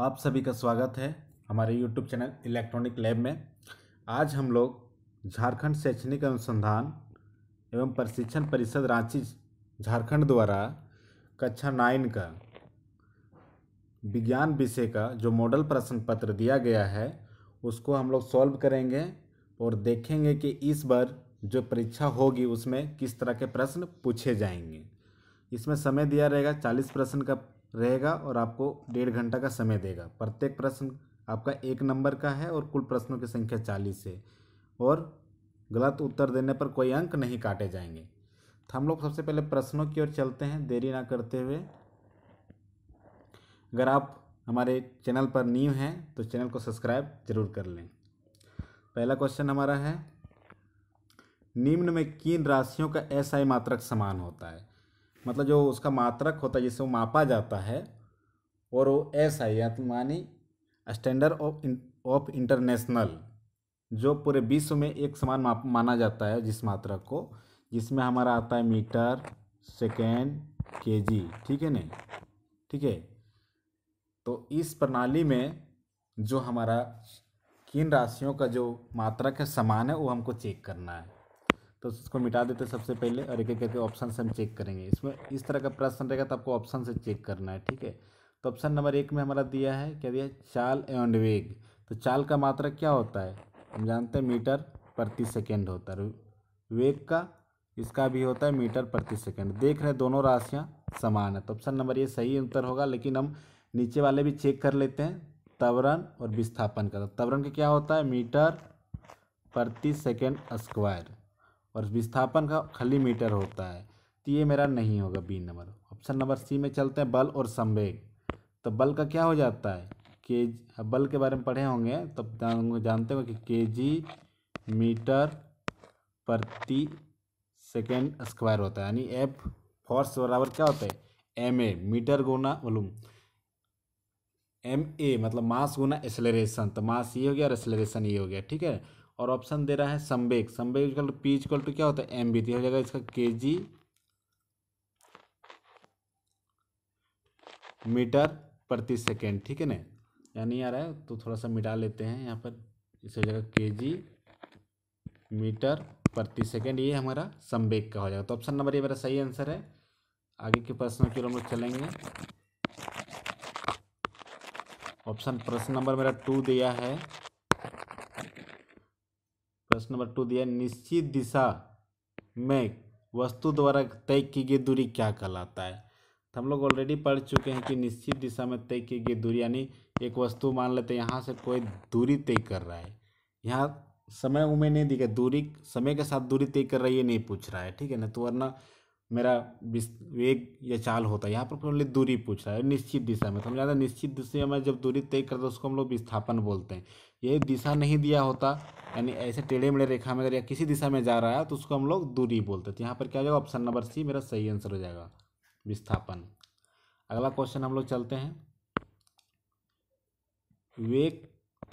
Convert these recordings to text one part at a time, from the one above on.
आप सभी का स्वागत है हमारे YouTube चैनल इलेक्ट्रॉनिक लैब में आज हम लोग झारखंड शैक्षणिक अनुसंधान एवं प्रशिक्षण परिषद रांची झारखंड द्वारा कक्षा नाइन का विज्ञान विषय का जो मॉडल प्रश्न पत्र दिया गया है उसको हम लोग सॉल्व करेंगे और देखेंगे कि इस बार जो परीक्षा होगी उसमें किस तरह के प्रश्न पूछे जाएंगे इसमें समय दिया रहेगा चालीस प्रश्न का रहेगा और आपको डेढ़ घंटा का समय देगा प्रत्येक प्रश्न आपका एक नंबर का है और कुल प्रश्नों की संख्या चालीस है और गलत उत्तर देने पर कोई अंक नहीं काटे जाएंगे तो हम लोग सबसे पहले प्रश्नों की ओर चलते हैं देरी ना करते हुए अगर आप हमारे चैनल पर न्यू हैं तो चैनल को सब्सक्राइब जरूर कर लें पहला क्वेश्चन हमारा है निम्न में किन राशियों का एसआई मात्रक समान होता है मतलब जो उसका मात्रक होता है जिससे वो मापा जाता है और वो एस आई यानी स्टैंडर्ड ऑफ ऑफ इंटरनेशनल जो पूरे विश्व में एक समान माप माना जाता है जिस मात्रक को जिसमें हमारा आता है मीटर सेकेंड के जी ठीक है नहीं ठीक है तो इस प्रणाली में जो हमारा किन राशियों का जो मात्रक है समान है वो हमको चेक करना है तो इसको मिटा देते सबसे पहले और एक एक करके ऑप्शन हम चेक करेंगे इसमें इस तरह का प्रश्न रहेगा तो आपको ऑप्शन से चेक करना है ठीक है तो ऑप्शन नंबर एक में हमारा दिया है क्या दिया चाल एंड वेग तो चाल का मात्रा क्या होता है हम जानते हैं मीटर प्रति सेकेंड होता है वेग का इसका भी होता है मीटर प्रति सेकेंड देख रहे हैं दोनों राशियाँ समान है तो ऑप्शन नंबर ये सही उत्तर होगा लेकिन हम नीचे वाले भी चेक कर लेते हैं तवरण और विस्थापन का तवरण तो का क्या होता है मीटर प्रति सेकेंड स्क्वायर और विस्थापन का खली मीटर होता है तो ये मेरा नहीं होगा B number option number C में चलते हैं बल और संवेग तो बल का क्या हो जाता है के बल के बारे में पढ़े होंगे तब तो जानते होंगे कि के जी मीटर प्रति सेकेंड स्क्वायर होता है यानी एफ फोर्स बराबर क्या होता है एम ए मीटर गुना वॉल्यूम एम ए मतलब मास गुना एसलेशन तो मास ये हो गया और एक्सलरेशन ये हो गया ठीक है और ऑप्शन दे रहा है संवेग संवेग equal to P equal to क्या होता है एम बी हो जाएगा इसका के जी मीटर प्रति सेकेंड ठीक है ना या नहीं आ रहा है तो थोड़ा सा मिटा लेते हैं यहाँ पर इसे हो जाएगा के जी मीटर प्रति सेकेंड ये हमारा संवेग का हो जाएगा तो ऑप्शन नंबर ये मेरा सही आंसर है आगे के प्रश्नों की ओर हम लोग चलेंगे ऑप्शन प्रश्न नंबर मेरा टू दिया है प्रश्न नंबर टू दिया निश्चित दिशा में वस्तु द्वारा तय की गई दूरी क्या कहलाता है तो हम लोग ऑलरेडी पढ़ चुके हैं कि निश्चित दिशा में तय की गई दूरी यानी एक वस्तु मान लेते हैं यहाँ से कोई दूरी तय कर रहा है यहाँ समय उम्र नहीं दिखा दूरी समय के साथ दूरी तय कर रही है नहीं पूछ रहा है ठीक है ना तो वरना मेरा वेग या चाल होता है यहाँ पर केवल दूरी पूछ रहा है निश्चित दिशा में तो हम ज़्यादा निश्चित दिशा में जब दूरी तय करते हैं उसको हम लोग विस्थापन बोलते हैं ये दिशा नहीं दिया होता यानी ऐसे टेढ़े मेढ़े रेखा में अगर या किसी दिशा में जा रहा है तो उसको हम लोग दूरी बोलते हैं तो यहाँ पर क्या हो जाएगा ऑप्शन नंबर सी मेरा सही आंसर हो जाएगा विस्थापन अगला क्वेश्चन हम लोग चलते हैं वेग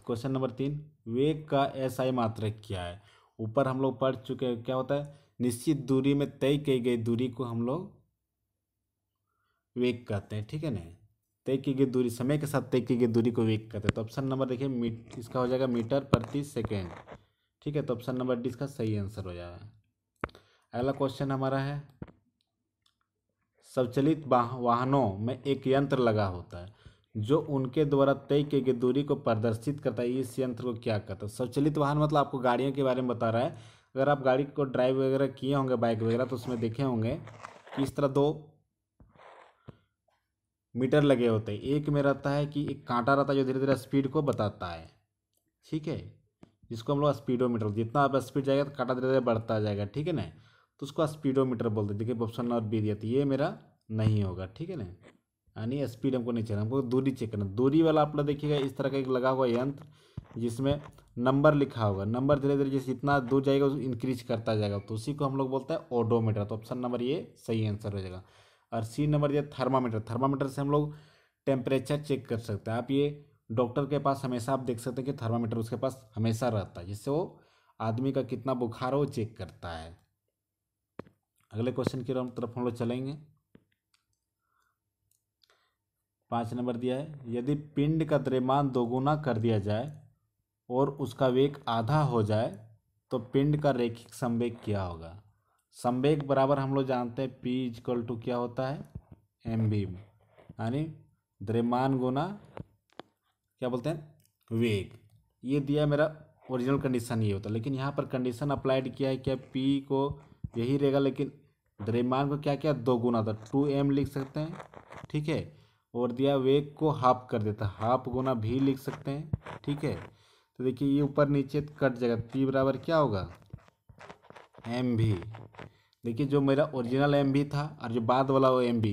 क्वेश्चन नंबर तीन वेग का एसआई मात्रक क्या है ऊपर हम लोग पढ़ चुके क्या होता है निश्चित दूरी में तय की गई दूरी को हम लोग वेग कहते हैं ठीक है ना तय की गई दूरी समय के साथ तय की गई दूरी को वेग कहते हैं तो ऑप्शन नंबर देखिए मीट इसका हो जाएगा मीटर प्रति सेकेंड ठीक है तो ऑप्शन नंबर डी इसका सही आंसर हो जाएगा अगला क्वेश्चन हमारा है स्वचलित वाहनों में एक यंत्र लगा होता है जो उनके द्वारा तय की गई दूरी को प्रदर्शित करता है इस यंत्र को क्या कहता है स्वचलित वाहन मतलब आपको गाड़ियों के बारे में बता रहा है अगर आप गाड़ी को ड्राइव वगैरह किए होंगे बाइक वगैरह तो उसमें देखे होंगे कि इस तरह दो मीटर लगे होते हैं एक में रहता है कि एक कांटा रहता है जो धीरे धीरे स्पीड को बताता है ठीक है जिसको हम लोग स्पीडोमीटर जितना आप स्पीड जाएगा तो कांटा धीरे धीरे बढ़ता जाएगा ठीक है ना तो उसको स्पीडोमीटर बोलते हैं देखिए ऑप्शन नंबर बी दिया था तो ये मेरा नहीं होगा ठीक है ना यानी स्पीड हमको नहीं चाहिए हमको दूरी चेक करना दूरी वाला आप लोग देखिएगा इस तरह का एक लगा हुआ यंत्र जिसमें नंबर लिखा होगा नंबर धीरे धीरे जैसे इतना दूर जाएगा उसको इंक्रीज करता जाएगा तो उसी को हम लोग बोलते हैं ओडोमीटर तो ऑप्शन नंबर ये सही आंसर हो जाएगा और सी नंबर दिया थर्मामीटर थर्मामीटर से हम लोग टेम्परेचर चेक कर सकते हैं आप ये डॉक्टर के पास हमेशा आप देख सकते हैं कि थर्मामीटर उसके पास हमेशा रहता है जिससे वो आदमी का कितना बुखार हो चेक करता है अगले क्वेश्चन की तरफ हम लोग चलेंगे पाँच नंबर दिया है यदि पिंड का द्रव्यमान दोगुना कर दिया जाए और उसका वेग आधा हो जाए तो पिंड का रेखिक संवेग क्या होगा संवेग बराबर हम लोग जानते हैं पी इजकल टू क्या होता है एम बी यानी द्रव्यमान गुना क्या बोलते हैं वेग ये दिया मेरा ओरिजिनल कंडीशन ये होता है लेकिन यहाँ पर कंडीशन अप्लाइड किया है क्या पी को यही रहेगा लेकिन द्रव्यमान को क्या क्या दो गुना था टू एम लिख सकते हैं ठीक है और दिया वेग को हाफ कर देता हाफ गुना भी लिख सकते हैं ठीक है तो देखिए ये ऊपर नीचे कट जाएगा पी बराबर क्या होगा एम भी देखिए जो मेरा ओरिजिनल एम भी था और जो बाद वाला वो एम भी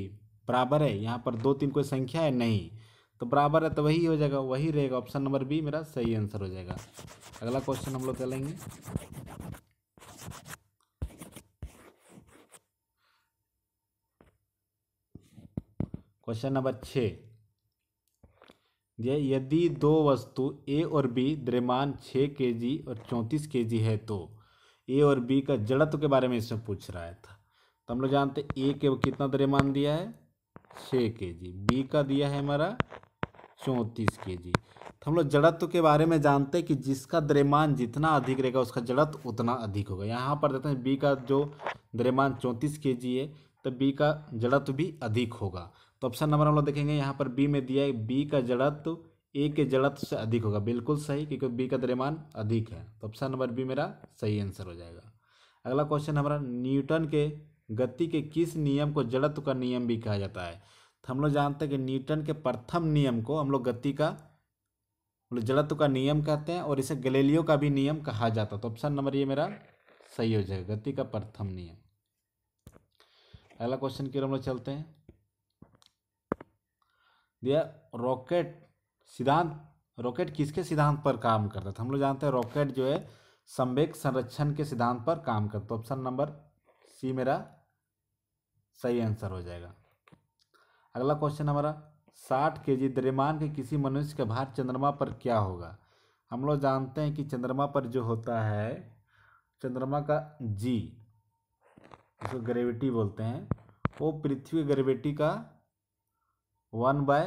बराबर है यहाँ पर दो तीन कोई संख्या है नहीं तो बराबर है तो वही हो जाएगा वही रहेगा ऑप्शन नंबर बी मेरा सही आंसर हो जाएगा अगला क्वेश्चन हम लोग कर लेंगे क्वेश्चन नंबर छः यदि दो वस्तु ए और बी द्रव्यमान छः के जी और चौंतीस के जी है तो ए और बी का जड़त्व के बारे में इसमें पूछ रहा था तो हम लोग जानते ए के कितना द्रव्यमान दिया है छः के जी बी का दिया है हमारा चौंतीस के जी तो हम लोग जड़त्व के बारे में जानते हैं कि जिसका द्रव्यमान जितना अधिक रहेगा उसका जड़त्व उतना अधिक होगा यहाँ पर देखते हैं बी का जो द्रव्यमान चौंतीस के जी है तो बी का जड़त्व भी अधिक होगा तो ऑप्शन नंबर हम लोग देखेंगे यहाँ पर बी में दिया है बी का जड़त्व ए के जड़त्व से अधिक होगा बिल्कुल सही क्योंकि बी का द्रव्यमान अधिक है तो ऑप्शन नंबर बी मेरा सही आंसर हो जाएगा अगला क्वेश्चन हमारा न्यूटन के गति के किस नियम को जड़त्व का नियम भी कहा जाता है तो हम लोग जानते हैं कि न्यूटन के प्रथम नियम को हम लोग गति का मतलब जड़त्व का नियम कहते हैं और इसे गलेलियो का भी नियम कहा जाता है तो ऑप्शन नंबर ये मेरा सही हो जाएगा गति का प्रथम नियम अगला क्वेश्चन की ओर हम लोग चलते हैं दिया रॉकेट सिद्धांत रॉकेट किसके सिद्धांत पर काम करता था हम लोग जानते हैं रॉकेट जो है संवेक संरक्षण के सिद्धांत पर काम करता है ऑप्शन नंबर सी मेरा सही आंसर हो जाएगा अगला क्वेश्चन हमारा साठ के जी द्रव्यमान के किसी मनुष्य के भार चंद्रमा पर क्या होगा हम लोग जानते हैं कि चंद्रमा पर जो होता है चंद्रमा का जी जिसको ग्रेविटी बोलते हैं वो पृथ्वी ग्रेविटी का वन बाय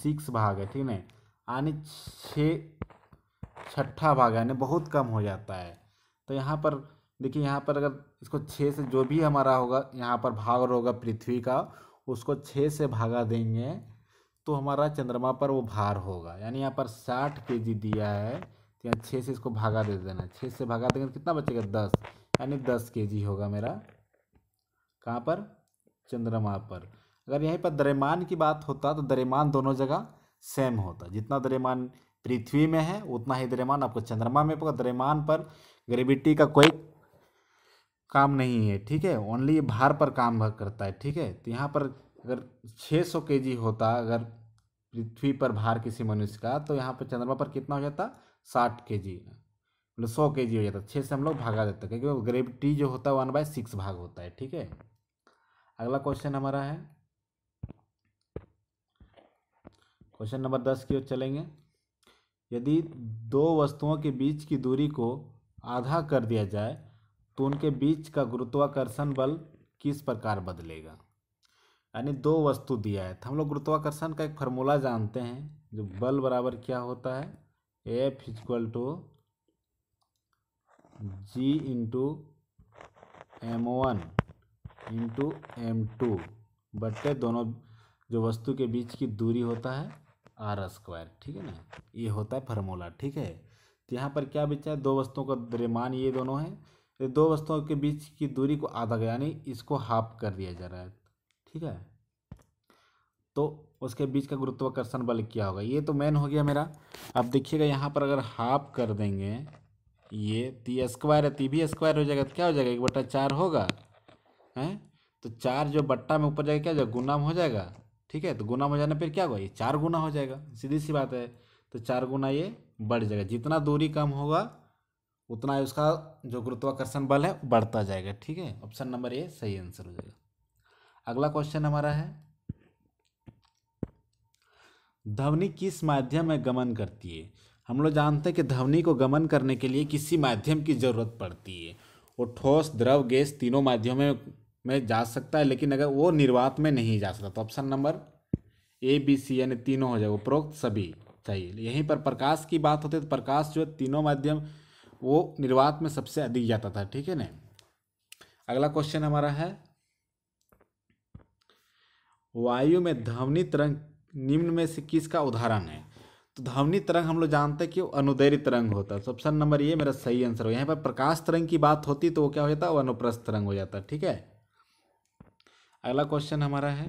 सिक्स भाग है ठीक है यानी छठा भाग यानी बहुत कम हो जाता है तो यहाँ पर देखिए यहाँ पर अगर इसको छः से जो भी हमारा होगा यहाँ पर भाग होगा पृथ्वी का उसको छः से भागा देंगे तो हमारा चंद्रमा पर वो भार होगा यानी यहाँ पर साठ के जी दिया है तो यहाँ छः से इसको भागा दे देना छः से भागा देंगे तो कितना बचेगा दस यानी दस के जी होगा मेरा कहाँ पर चंद्रमा पर अगर यहीं पर द्रव्यमान की बात होता तो द्रव्यमान दोनों जगह सेम होता जितना द्रव्यमान पृथ्वी में है उतना ही द्रव्यमान आपको चंद्रमा में पड़ा द्रव्यमान पर ग्रेविटी का कोई काम नहीं है ठीक है ओनली ये भार पर काम करता है ठीक है तो यहाँ पर अगर 600 सौ के होता अगर पृथ्वी पर भार किसी मनुष्य का तो यहाँ पर चंद्रमा पर कितना हो जाता साठ के जी मतलब सौ के जी हो जाता छः से हम लोग भागा देते क्योंकि ग्रेविटी जो होता है वन बाय सिक्स भाग होता है ठीक है अगला क्वेश्चन हमारा है क्वेश्चन नंबर दस की ओर चलेंगे यदि दो वस्तुओं के बीच की दूरी को आधा कर दिया जाए तो उनके बीच का गुरुत्वाकर्षण बल किस प्रकार बदलेगा यानी दो वस्तु दिया है तो हम लोग गुरुत्वाकर्षण का एक फार्मूला जानते हैं जो बल बराबर क्या होता है F equal to G into M one into M two बटे दोनों जो वस्तु के बीच की दूरी होता है आर स्क्वायर ठीक है ना ये होता है फार्मूला ठीक है तो यहाँ पर क्या बचा है दो वस्तुओं का द्रमान ये दोनों है ये दो वस्तुओं के बीच की दूरी को आधा यानी इसको हाफ कर दिया जा रहा है ठीक है तो उसके बीच का गुरुत्वाकर्षण बल क्या होगा ये तो मेन हो गया मेरा अब देखिएगा यहाँ पर अगर हाफ कर देंगे ये ती स्क्वायर है ती भी स्क्वायर हो जाएगा तो क्या हो जाएगा एक बटा चार होगा हैं तो चार जो बट्टा में ऊपर जाएगा क्या जाएगा गुना हो जाएगा ठीक है तो गुना हो जाने पर क्या होगा ये चार गुना हो जाएगा सीधी सी बात है तो चार गुना ये बढ़ जाएगा जितना दूरी कम होगा उतना उसका जो गुरुत्वाकर्षण बल है बढ़ता जाएगा ठीक है ऑप्शन नंबर ए सही आंसर हो जाएगा अगला क्वेश्चन हमारा है ध्वनि किस माध्यम में गमन करती है हम लोग जानते हैं कि ध्वनि को गमन करने के लिए किसी माध्यम की जरूरत पड़ती है वो ठोस द्रव गैस तीनों माध्यमों में में जा सकता है लेकिन अगर वो निर्वात में नहीं जा सकता तो option number A B C यानी तीनों हो जाएगा उपरोक्त सभी चाहिए यहीं पर प्रकाश की बात होती है तो प्रकाश जो तीनों माध्यम वो निर्वात में सबसे अधिक जाता था ठीक है ना अगला क्वेश्चन हमारा है वायु में ध्वनि तरंग निम्न में से किसका उदाहरण है तो ध्वनि तरंग हम लोग जानते हैं कि अनुदैरी तरंग होता है तो ऑप्शन नंबर ये मेरा सही आंसर हो यहाँ पर प्रकाश तरंग की बात होती तो वो क्या हो जाता है अनुप्रस्थ तरंग हो जाता है ठीक है अगला क्वेश्चन हमारा है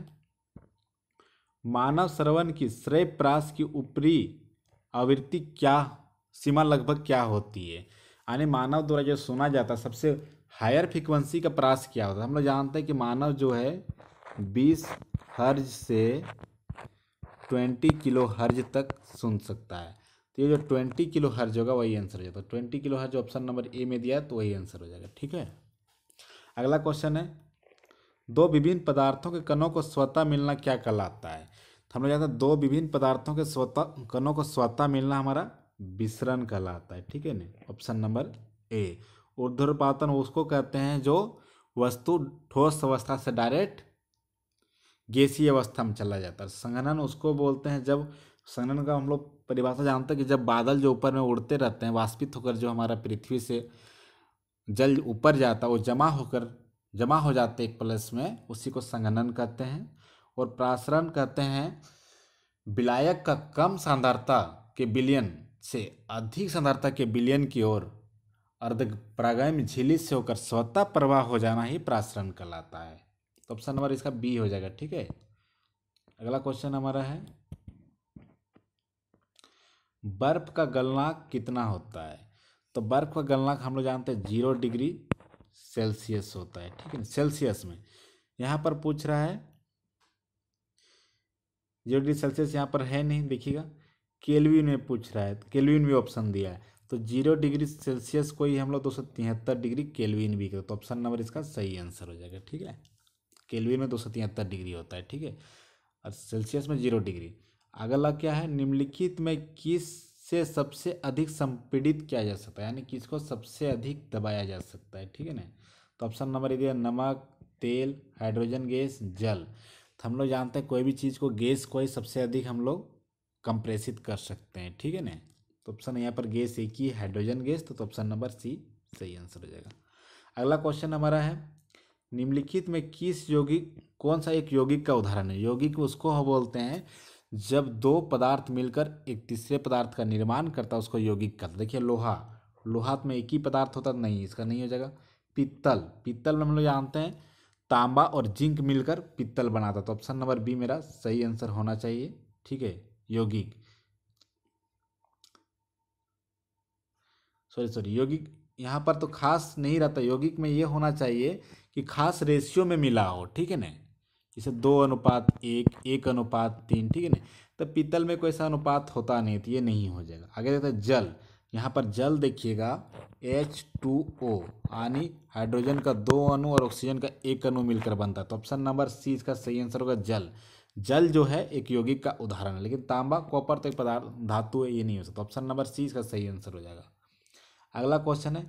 मानव श्रवण की श्रेय प्रास की ऊपरी आवृत्ति क्या सीमा लगभग क्या होती है यानी मानव द्वारा जो सुना जाता है सबसे हायर फ्रिक्वेंसी का प्रास क्या होता है हम लोग जानते हैं कि मानव जो है बीस हर्ज से ट्वेंटी किलो हर्ज तक सुन सकता है तो ये जो ट्वेंटी किलो हर्ज होगा वही आंसर हो जाता है twenty kilo hertz option number A में दिया है तो वही आंसर हो जाएगा ठीक है अगला क्वेश्चन है दो विभिन्न पदार्थों के कणों को स्वतः मिलना क्या कहलाता है तो हम लोग जानते हैं दो विभिन्न पदार्थों के स्वतः कणों को स्वतः मिलना हमारा विसरण कहलाता है ठीक है ना ऑप्शन नंबर ए ऊर्ध्वपातन उसको कहते हैं जो वस्तु ठोस अवस्था से डायरेक्ट गैसीय अवस्था में चला जाता है संगनन उसको बोलते हैं जब संगनन का हम लोग परिभाषा जानते हैं कि जब बादल जो ऊपर में उड़ते रहते हैं वाष्पित होकर जो हमारा पृथ्वी से जल ऊपर जाता है वो जमा होकर जमा हो जाते एक प्लस में उसी को संगणन कहते हैं और प्रासरण कहते हैं विलायक का कम सांद्रता के बिलियन से अधिक सांद्रता के बिलियन की ओर अर्ध प्रागम झिल्ली से होकर स्वतः प्रवाह हो जाना ही प्रासरण कहलाता है तो ऑप्शन नंबर इसका बी हो जाएगा ठीक है अगला क्वेश्चन हमारा है बर्फ का गलनाक कितना होता है तो बर्फ का गलनाक हम लोग जानते हैं जीरो डिग्री सेल्सियस होता है ठीक है ना सेल्सियस में यहाँ पर पूछ रहा है जीरो डिग्री सेल्सियस यहाँ पर है नहीं देखिएगा केलविन में पूछ रहा है केलविन भी ऑप्शन दिया है तो जीरो डिग्री सेल्सियस को ही हम लोग दो सौ तिहत्तर डिग्री केलविन भी करते तो ऑप्शन नंबर इसका सही आंसर हो जाएगा ठीक है केलविन में दो सौ तिहत्तर डिग्री होता है ठीक है और सेल्सियस में जीरो डिग्री अगला क्या है निम्नलिखित में किस से सबसे अधिक संपीड़ित किया जा सकता है यानी कि इसको सबसे अधिक दबाया जा सकता है ठीक है ना तो ऑप्शन नंबर ए दिया नमक तेल हाइड्रोजन गैस जल तो हम लोग जानते हैं कोई भी चीज़ को गैस को ही सबसे अधिक हम लोग कंप्रेसित कर सकते हैं ठीक है ना तो ऑप्शन यहाँ पर गैस एक ही हाइड्रोजन गैस तो ऑप्शन नंबर सी सही आंसर हो जाएगा अगला क्वेश्चन हमारा है निम्नलिखित में किस यौगिक कौन सा एक यौगिक का उदाहरण है यौगिक उसको हम बोलते हैं जब दो पदार्थ मिलकर एक तीसरे पदार्थ का निर्माण करता है उसको यौगिक कहता देखिए लोहा लोहा तो में एक ही पदार्थ होता नहीं इसका नहीं हो जाएगा पित्तल पित्तल में हम लोग जानते हैं तांबा और जिंक मिलकर पित्तल बनाता तो ऑप्शन नंबर बी मेरा सही आंसर होना चाहिए ठीक है यौगिक सॉरी सॉरी यौगिक यहाँ पर तो खास नहीं रहता यौगिक में ये होना चाहिए कि खास रेशियो में मिला हो ठीक है ना जैसे दो अनुपात एक एक अनुपात तीन ठीक है ना तो पीतल में कोई सा अनुपात होता नहीं तो ये नहीं हो जाएगा आगे देखते हैं जल यहाँ पर जल देखिएगा एच टू ओ यानी हाइड्रोजन का दो अणु और ऑक्सीजन का एक अणु मिलकर बनता है तो ऑप्शन नंबर सी इसका सही आंसर होगा जल जल जो है एक यौगिक का उदाहरण है लेकिन तांबा कॉपर तो एक पदार्थ धातु है ये नहीं हो सकता ऑप्शन नंबर सी इसका सही आंसर हो जाएगा अगला क्वेश्चन है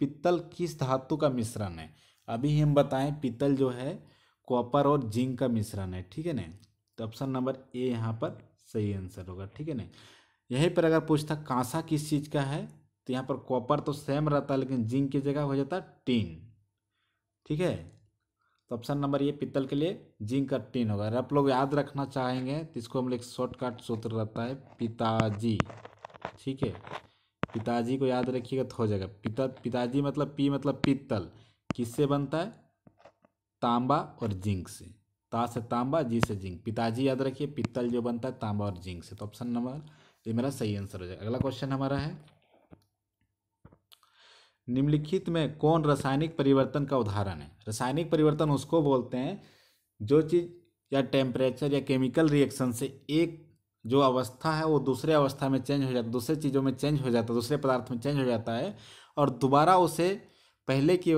पित्तल किस धातु का मिश्रण है अभी हम बताएं पित्तल जो है कॉपर और जिंक का मिश्रण है ठीक है ना तो ऑप्शन नंबर ए यहाँ पर सही आंसर होगा ठीक है ना यहीं पर अगर पूछता कांसा किस चीज़ का है तो यहाँ पर कॉपर तो सेम रहता है लेकिन जिंक की जगह हो जाता टीन ठीक है तो ऑप्शन नंबर ये पित्तल के लिए जिंक का टीन होगा अगर आप लोग याद रखना चाहेंगे तो इसको हम लोग शॉर्टकट सूत्र रहता है पिताजी ठीक है पिताजी को याद रखिएगा तो हो जाएगा पिता पिताजी मतलब पी मतलब पित्तल किससे बनता है तांबा और जिंक से ता से तांबा जी से जिंक पिताजी याद रखिए पित्तल जो बनता है तांबा और जिंक से तो ऑप्शन नंबर ये मेरा सही आंसर हो जाएगा अगला क्वेश्चन हमारा है निम्नलिखित में कौन रासायनिक परिवर्तन का उदाहरण है रासायनिक परिवर्तन उसको बोलते हैं जो चीज़ या टेम्परेचर या केमिकल रिएक्शन से एक जो अवस्था है वो दूसरे अवस्था में चेंज हो जाता दूसरे चीज़ों में चेंज हो जाता है दूसरे पदार्थ में चेंज हो जाता है और दोबारा उसे पहले की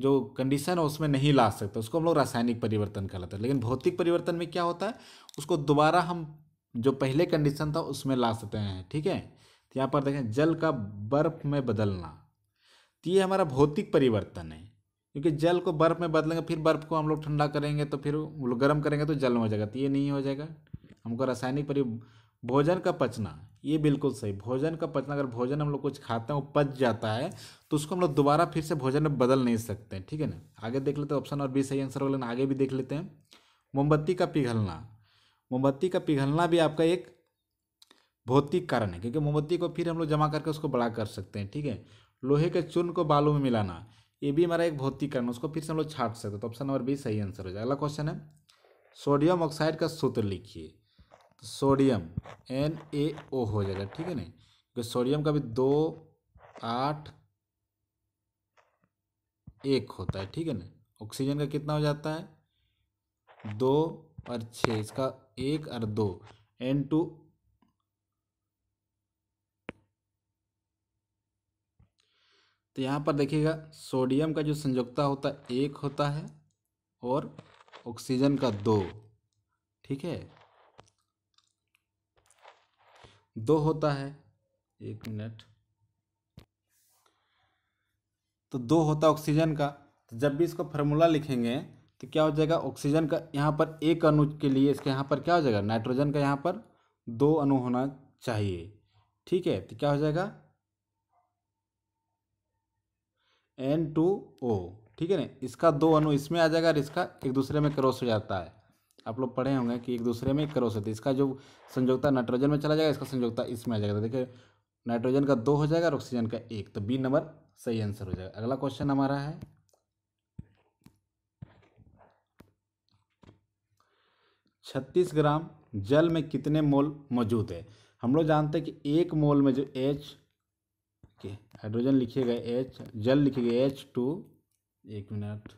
जो कंडीशन है उसमें नहीं ला सकते उसको हम लोग रासायनिक परिवर्तन कहलाते हैं लेकिन भौतिक परिवर्तन में क्या होता है उसको दोबारा हम जो पहले कंडीशन था उसमें ला सकते हैं ठीक है तो यहाँ पर देखें जल का बर्फ में बदलना तो ये हमारा भौतिक परिवर्तन है क्योंकि जल को बर्फ़ में बदलेंगे फिर बर्फ़ को हम लोग ठंडा करेंगे तो फिर गर्म करेंगे तो जल में हो जाएगा तो ये नहीं हो जाएगा हमको रासायनिक परि भोजन का पचना ये बिल्कुल सही भोजन का पचना अगर भोजन हम लोग कुछ खाते हैं वो पच जाता है तो उसको हम लोग दोबारा फिर से भोजन में बदल नहीं सकते हैं ठीक है ना आगे देख लेते हैं ऑप्शन और बी सही आंसर हो लेना आगे भी देख लेते हैं मोमबत्ती का पिघलना मोमबत्ती का पिघलना भी आपका एक भौतिक कारण है क्योंकि मोमबत्ती को फिर हम लोग जमा करके उसको बड़ा कर सकते हैं ठीक है लोहे के चुन को बालू में मिलाना ये भी हमारा एक भौतिक कारण उसको फिर से हम लोग छाट सकते हैं तो ऑप्शन नंबर बी सही आंसर हो जाए अगला क्वेश्चन है सोडियम ऑक्साइड का सूत्र लिखिए सोडियम एन ए ओ हो जाएगा ठीक है नहीं क्योंकि सोडियम का भी दो आठ एक होता है ठीक है ना ऑक्सीजन का कितना हो जाता है दो और छः इसका एक और दो एन टू तो यहाँ पर देखिएगा सोडियम का जो संयोगता होता है एक होता है और ऑक्सीजन का दो ठीक है दो होता है एक मिनट तो दो होता है ऑक्सीजन का तो जब भी इसको फार्मूला लिखेंगे तो क्या हो जाएगा ऑक्सीजन का यहाँ पर एक अणु के लिए इसके यहाँ पर क्या हो जाएगा नाइट्रोजन का यहाँ पर दो अणु होना चाहिए ठीक है तो क्या हो जाएगा एन टू ओ ठीक है ना इसका दो अणु इसमें आ जाएगा और इसका एक दूसरे में क्रॉस हो जाता है आप लोग पढ़े होंगे कि एक दूसरे में क्रॉस होती है इसका जो संयोगता नाइट्रोजन में चला जाएगा इसका संयोगता इसमें आ जाएगा देखिए नाइट्रोजन का दो हो जाएगा और ऑक्सीजन का एक तो बी नंबर सही आंसर हो जाएगा अगला क्वेश्चन हमारा है छत्तीस ग्राम जल में कितने मोल मौजूद है हम लोग जानते हैं कि एक मोल में जो एच के हाइड्रोजन लिखे गए एच जल लिखे गए एच टू एक मिनट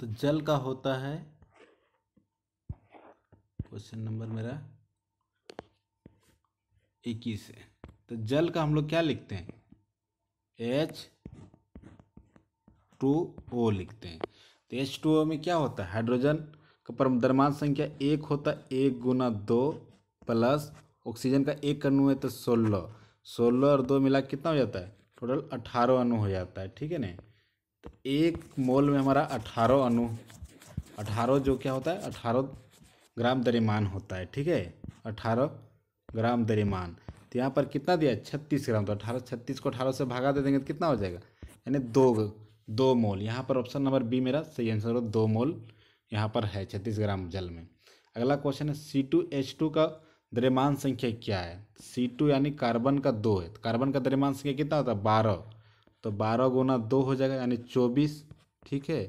तो जल का होता है क्वेश्चन नंबर मेरा इक्कीस है तो जल का हम लोग क्या लिखते हैं एच टू ओ लिखते हैं तो एच टू ओ में क्या होता है हाइड्रोजन का परमदरमान संख्या एक होता है एक गुना दो प्लस ऑक्सीजन का एक अणु है तो सोलह सोलह और दो मिला कितना हो जाता है टोटल अठारह अणु हो जाता है ठीक है ना तो एक मोल में हमारा अठारह अनु अठारह जो क्या होता है अठारह ग्राम दरिमान होता है ठीक है अठारह ग्राम दरिमान तो यहाँ पर कितना दिया छत्तीस ग्राम तो अठारह छत्तीस को अठारह से भागा दे देंगे तो कितना हो जाएगा यानी दो दो मोल यहाँ पर ऑप्शन नंबर बी मेरा सही आंसर हो दो मोल यहाँ पर है छत्तीस ग्राम जल में अगला क्वेश्चन है सी टू एच टू का द्रव्यमान संख्या क्या है सी टू यानी कार्बन का दो है तो कार्बन का द्रव्यमान संख्या कितना होता है बारह तो बारह गुना दो हो जाएगा यानी चौबीस ठीक है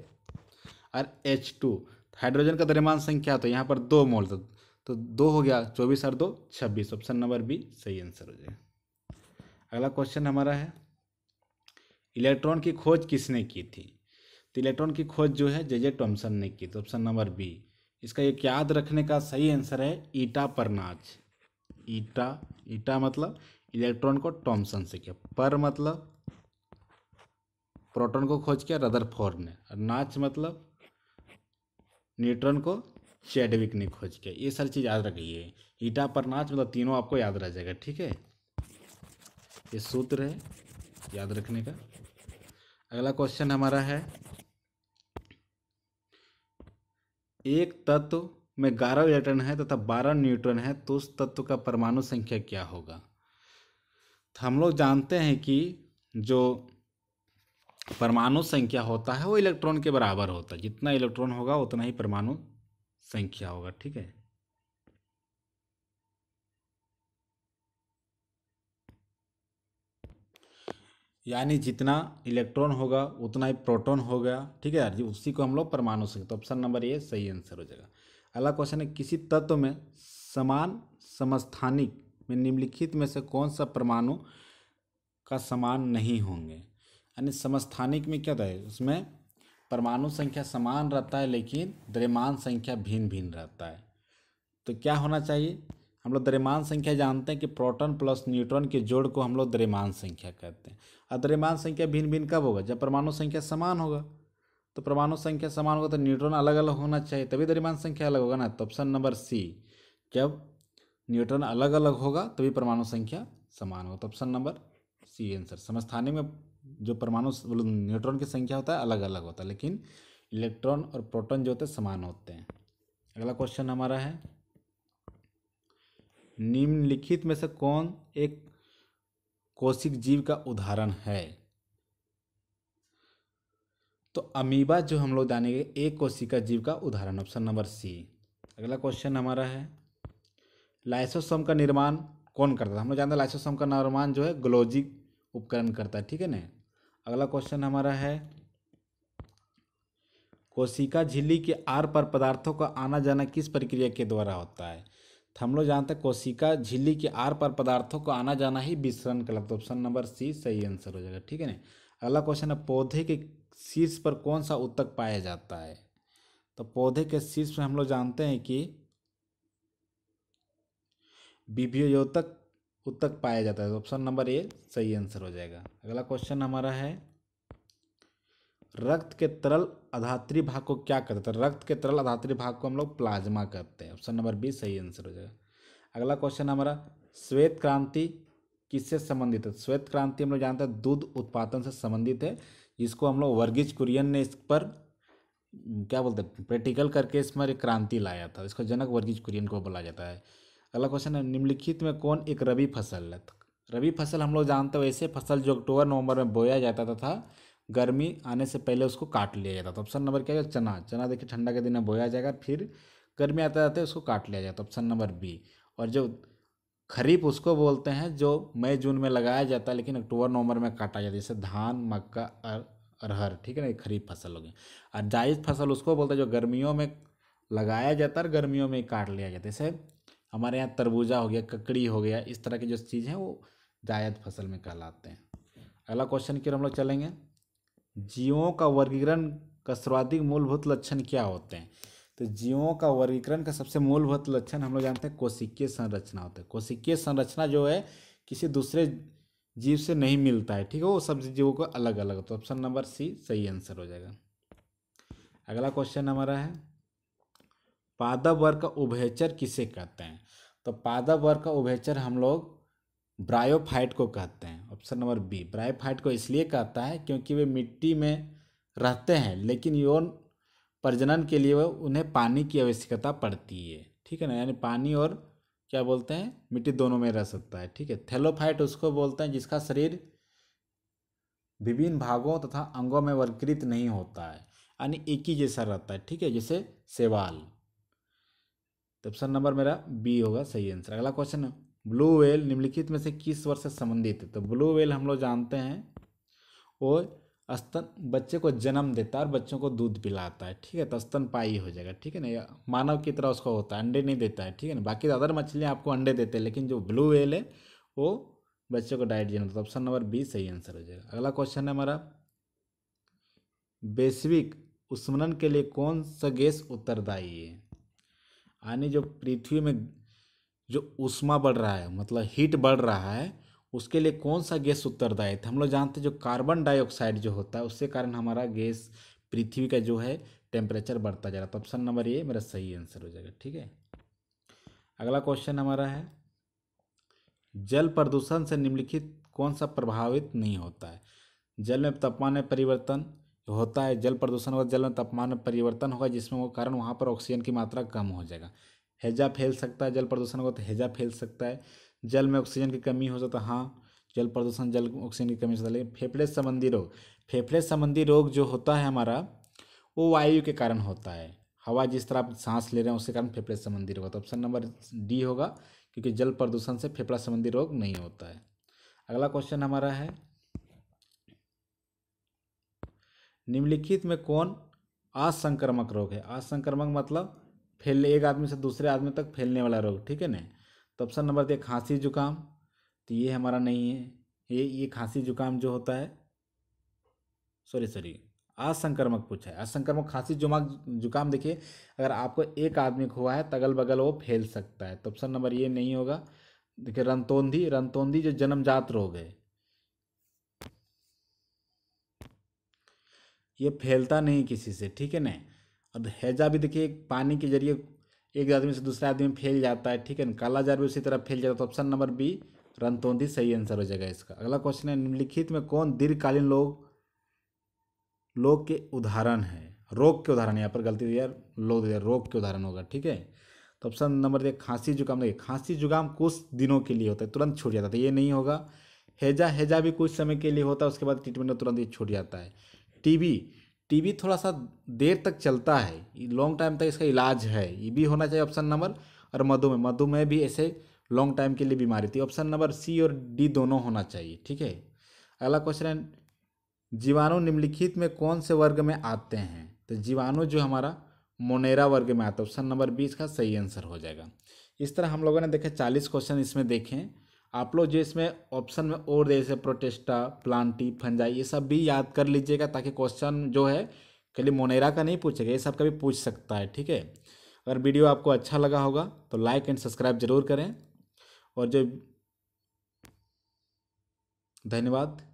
और एच टू हाइड्रोजन का द्रव्यमान संख्या तो यहाँ पर दो मोल तो, तो दो हो गया चौबीस और दो छब्बीस ऑप्शन नंबर बी सही आंसर हो जाएगा अगला क्वेश्चन हमारा है इलेक्ट्रॉन की खोज किसने की थी तो इलेक्ट्रॉन की खोज जो है जे जे टॉम्सन ने की तो ऑप्शन नंबर बी इसका एक याद रखने का सही आंसर है ईटा परनाच ईटा ईटा मतलब इलेक्ट्रॉन को टॉम्सन से किया पर मतलब प्रोटॉन को खोज किया रदरफोर्ड ने और नाच मतलब न्यूट्रॉन को चैडविक ने खोज किया ये सारी चीज़ याद रखिए ईटा पर नाच मतलब तीनों आपको याद रह जाएगा ठीक है ये सूत्र है याद रखने का अगला क्वेश्चन हमारा है एक तत्व में ग्यारह इलेक्ट्रॉन है तथा तो बारह न्यूट्रॉन है तो उस तत्व का परमाणु संख्या क्या होगा तो हम लोग जानते हैं कि जो परमाणु संख्या होता है वो इलेक्ट्रॉन के बराबर होता है जितना इलेक्ट्रॉन होगा उतना ही परमाणु संख्या होगा ठीक है यानी जितना इलेक्ट्रॉन होगा उतना ही प्रोटॉन होगा ठीक है यार जी उसी को हम लोग परमाणु संख्या तो ऑप्शन नंबर ये सही आंसर हो जाएगा अगला क्वेश्चन है किसी तत्व में समान समस्थानिक में निम्नलिखित में से कौन सा परमाणु का समान नहीं होंगे यानी समस्थानिक में क्या है उसमें परमाणु संख्या समान रहता है लेकिन द्रव्यमान संख्या भिन्न भिन्न रहता है तो क्या होना चाहिए हम लोग द्रव्यमान संख्या जानते हैं कि प्रोटॉन प्लस न्यूट्रॉन के जोड़ को हम लोग द्रव्यमान संख्या कहते हैं और द्रव्यमान संख्या भिन्न भिन्न कब होगा जब परमाणु संख्या समान होगा तो परमाणु संख्या समान होगा तो न्यूट्रॉन अलग अलग होना चाहिए तभी द्रव्यमान संख्या अलग होगा ना तो ऑप्शन नंबर सी जब न्यूट्रॉन अलग अलग होगा तभी परमाणु संख्या समान होगा तो ऑप्शन नंबर सी आंसर समस्थानिक में जो परमाणु मतलब न्यूट्रॉन की संख्या होता है अलग अलग होता है लेकिन इलेक्ट्रॉन और प्रोटॉन जो होते हैं समान होते हैं अगला क्वेश्चन हमारा है निम्नलिखित में से कौन एक कोशिक जीव का उदाहरण है तो अमीबा जो हम लोग जानेंगे एक कोशिका जीव का उदाहरण ऑप्शन नंबर सी अगला क्वेश्चन हमारा है लाइसोसोम का निर्माण कौन करता था हम लोग जानते हैं लाइसोसोम का निर्माण जो है ग्लोजिक उपकरण करता है ठीक है ना अगला क्वेश्चन हमारा है कोशिका झिल्ली के आर पर पदार्थों का आना जाना किस प्रक्रिया के द्वारा होता है तो हम लोग जानते हैं कोशिका झिल्ली के आर पर पदार्थों का आना जाना ही विसरण कहलाता तो ऑप्शन नंबर सी सही आंसर हो जाएगा ठीक है ना अगला क्वेश्चन है पौधे के शीर्ष पर कौन सा उत्तक पाया जाता है तो पौधे के शीर्ष पर हम लोग जानते हैं कि विभियोतक उत्तक पाया जाता है ऑप्शन नंबर ए सही आंसर हो जाएगा अगला क्वेश्चन हमारा है रक्त के तरल अधात्री भाग को क्या कहते हैं रक्त के तरल अधात्री भाग को हम लोग प्लाज्मा कहते हैं ऑप्शन नंबर बी सही आंसर हो जाएगा अगला क्वेश्चन हमारा श्वेत क्रांति किससे संबंधित है श्वेत क्रांति हम लोग जानते हैं दूध उत्पादन से संबंधित है जिसको हम लोग वर्गीज कुरियन ने इस पर क्या बोलते हैं प्रैक्टिकल करके इसमें क्रांति लाया था इसको जनक वर्गीज कुरियन को बोला जाता है अगला क्वेश्चन है निम्नलिखित में कौन एक रबी फसल है रबी फसल हम लोग जानते हो ऐसे फसल जो अक्टूबर नवंबर में बोया जाता था, था गर्मी आने से पहले उसको काट लिया जाता था ऑप्शन नंबर क्या है चना चना देखिए ठंडा के दिन में बोया जाएगा फिर गर्मी आते जाते उसको काट लिया जाता ऑप्शन नंबर बी और जो खरीफ उसको बोलते हैं जो मई जून में लगाया जाता है लेकिन अक्टूबर नवंबर में काटा जाता है जैसे धान मक्का और अरहर ठीक है ना खरीफ फसल हो गई और जायज़ फसल उसको बोलते हैं जो गर्मियों में लगाया जाता है और गर्मियों में काट लिया जाता है जैसे हमारे यहाँ तरबूजा हो गया ककड़ी हो गया इस तरह के जो चीज़ हैं वो जायद फसल में कहलाते हैं अगला क्वेश्चन की ओर हम लोग चलेंगे जीवों का वर्गीकरण का सर्वाधिक मूलभूत लक्षण क्या होते हैं तो जीवों का वर्गीकरण का सबसे मूलभूत लक्षण हम लोग जानते हैं कोशिकीय संरचना होता है कोशिकीय संरचना जो है किसी दूसरे जीव से नहीं मिलता है ठीक है वो सब जीवों को अलग अलग तो ऑप्शन नंबर सी सही आंसर हो जाएगा अगला क्वेश्चन हमारा है वर्ग का उभयचर किसे कहते हैं तो वर्ग का उभयचर हम लोग ब्रायोफाइट को कहते हैं ऑप्शन नंबर बी ब्रायोफाइट को इसलिए कहता है क्योंकि वे मिट्टी में रहते हैं लेकिन यौन प्रजनन के लिए उन्हें पानी की आवश्यकता पड़ती है ठीक है ना यानी पानी और क्या बोलते हैं मिट्टी दोनों में रह सकता है ठीक है थेलोफाइट उसको बोलते हैं जिसका शरीर विभिन्न भागों तथा अंगों में वर्गीकृत नहीं होता है यानी एक ही जैसा रहता है ठीक है जैसे सेवाल तो ऑप्शन नंबर मेरा बी होगा सही आंसर अगला क्वेश्चन है ब्लू वेल निम्नलिखित में से किस वर्ष से संबंधित है तो ब्लू वेल हम लोग जानते हैं वो स्तन बच्चे को जन्म देता है और बच्चों को दूध पिलाता है ठीक है तो स्तन पाई हो जाएगा ठीक है ना मानव की तरह उसका होता है अंडे नहीं देता है ठीक है ना बाकी तो अदर मछलियाँ आपको अंडे देते हैं लेकिन जो ब्लू वेल है वो बच्चे को डाइट जन्म है ऑप्शन नंबर बी सही आंसर हो जाएगा अगला क्वेश्चन है हमारा वैश्विक उष्मनन के लिए कौन सा गैस उत्तरदायी है यानी जो पृथ्वी में जो उष्मा बढ़ रहा है मतलब हीट बढ़ रहा है उसके लिए कौन सा गैस उत्तरदायी था हम लोग जानते हैं जो कार्बन डाइऑक्साइड जो होता है उसके कारण हमारा गैस पृथ्वी का जो है टेम्परेचर बढ़ता जा रहा है तो ऑप्शन नंबर ये मेरा सही आंसर हो जाएगा ठीक है अगला क्वेश्चन हमारा है जल प्रदूषण से निम्नलिखित कौन सा प्रभावित नहीं होता है जल में तापमान में परिवर्तन होता है जल प्रदूषण और जल में तापमान में परिवर्तन होगा जिसमें वो कारण वहाँ पर ऑक्सीजन की मात्रा कम हो जाएगा हैजा फैल सकता है जल प्रदूषण होगा तो हैजा फैल सकता है जल में ऑक्सीजन की कमी हो जाए तो हाँ जल प्रदूषण जल ऑक्सीजन की कमी है लेकिन फेफड़े संबंधी रोग फेफड़े संबंधी रोग जो होता है हमारा वो वायु के कारण होता है हवा जिस तरह आप सांस ले रहे हैं उसके कारण फेफड़े संबंधी रोग होता है ऑप्शन नंबर डी होगा क्योंकि जल प्रदूषण से फेफड़ा संबंधी रोग नहीं होता है अगला क्वेश्चन हमारा है निम्नलिखित में कौन असंक्रमक रोग है असंक्रमक मतलब फैलने एक आदमी से दूसरे आदमी तक फैलने वाला रोग ठीक है ना तो ऑप्शन नंबर दिया खांसी जुकाम तो ये हमारा नहीं है ये ये खांसी जुकाम जो होता है सॉरी सॉरी असंक्रमक पूछा है असंक्रमक खांसी जुमा जुकाम देखिए अगर आपको एक आदमी को हुआ है तो अगल बगल वो फैल सकता है तो ऑप्शन नंबर ये नहीं होगा देखिए रंतोंधी रंतोंधी जो जन्मजात रोग है ये फैलता नहीं किसी से ठीक है ना और हैजा भी देखिए पानी के जरिए एक आदमी से दूसरे आदमी में फैल जाता है ठीक है ना काला जार भी उसी तरह फैल जाता है ऑप्शन नंबर बी रनतोंदी सही आंसर हो जाएगा इसका अगला क्वेश्चन है निम्नलिखित में कौन दीर्घकालीन लोग लोग के उदाहरण है रोग के उदाहरण यहाँ पर गलती हुई यार लोग रोग के उदाहरण होगा ठीक है तो ऑप्शन नंबर देखिए खांसी जुकाम देखिए खांसी जुकाम कुछ दिनों के लिए होता है तुरंत छूट जाता है तो ये नहीं होगा हैजा हैजा भी कुछ समय के लिए होता है उसके बाद ट्रीटमेंट तुरंत ये छूट जाता है टीबी टीबी थोड़ा सा देर तक चलता है लॉन्ग टाइम तक इसका इलाज है ये भी होना चाहिए ऑप्शन नंबर और मधुमेह मधुमेह भी ऐसे लॉन्ग टाइम के लिए बीमारी थी ऑप्शन नंबर सी और डी दोनों होना चाहिए ठीक है अगला क्वेश्चन है जीवाणु निम्नलिखित में कौन से वर्ग में आते हैं तो जीवाणु जो हमारा मोनेरा वर्ग में आता है ऑप्शन नंबर बी इसका सही आंसर हो जाएगा इस तरह हम लोगों ने देखा चालीस क्वेश्चन इसमें देखें आप लोग जो इसमें ऑप्शन में और जैसे प्रोटेस्टा प्लांटी फंजाई ये सब भी याद कर लीजिएगा ताकि क्वेश्चन जो है खाली मोनेरा का नहीं पूछेगा ये सब का भी पूछ सकता है ठीक है अगर वीडियो आपको अच्छा लगा होगा तो लाइक एंड सब्सक्राइब जरूर करें और जो धन्यवाद